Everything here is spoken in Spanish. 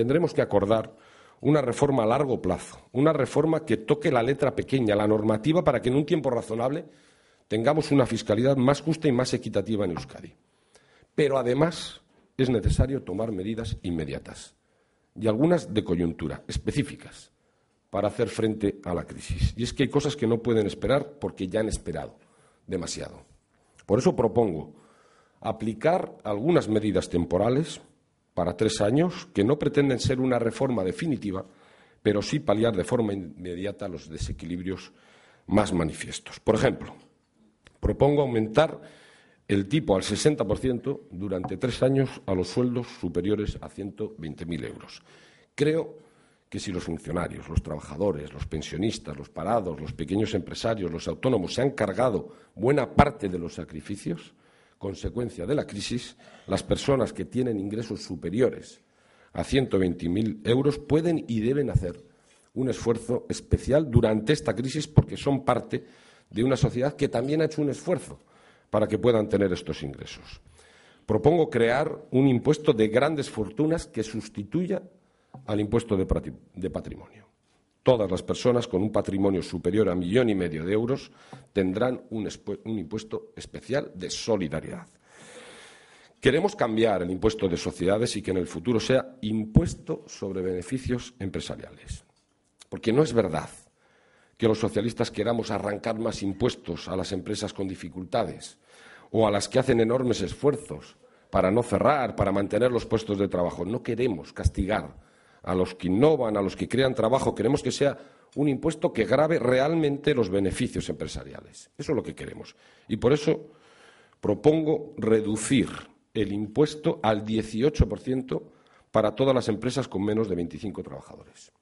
tendremos que acordar una reforma a largo plazo, una reforma que toque la letra pequeña, la normativa, para que en un tiempo razonable tengamos una fiscalidad más justa y más equitativa en Euskadi. Pero además es necesario tomar medidas inmediatas y algunas de coyuntura, específicas, para hacer frente a la crisis. Y es que hay cosas que no pueden esperar porque ya han esperado demasiado. Por eso propongo aplicar algunas medidas temporales para tres años que no pretenden ser una reforma definitiva, pero sí paliar de forma inmediata los desequilibrios más manifiestos. Por ejemplo, propongo aumentar el tipo al 60% durante tres años a los sueldos superiores a 120.000 euros. Creo que si los funcionarios, los trabajadores, los pensionistas, los parados, los pequeños empresarios, los autónomos se han cargado buena parte de los sacrificios, consecuencia de la crisis, las personas que tienen ingresos superiores a 120.000 euros pueden y deben hacer un esfuerzo especial durante esta crisis porque son parte de una sociedad que también ha hecho un esfuerzo para que puedan tener estos ingresos. Propongo crear un impuesto de grandes fortunas que sustituya al impuesto de patrimonio. Todas las personas con un patrimonio superior a un millón y medio de euros tendrán un, un impuesto especial de solidaridad. Queremos cambiar el impuesto de sociedades y que en el futuro sea impuesto sobre beneficios empresariales. Porque no es verdad que los socialistas queramos arrancar más impuestos a las empresas con dificultades o a las que hacen enormes esfuerzos para no cerrar, para mantener los puestos de trabajo. No queremos castigar a los que innovan, a los que crean trabajo. Queremos que sea un impuesto que grave realmente los beneficios empresariales. Eso es lo que queremos. Y por eso propongo reducir el impuesto al 18% para todas las empresas con menos de 25 trabajadores.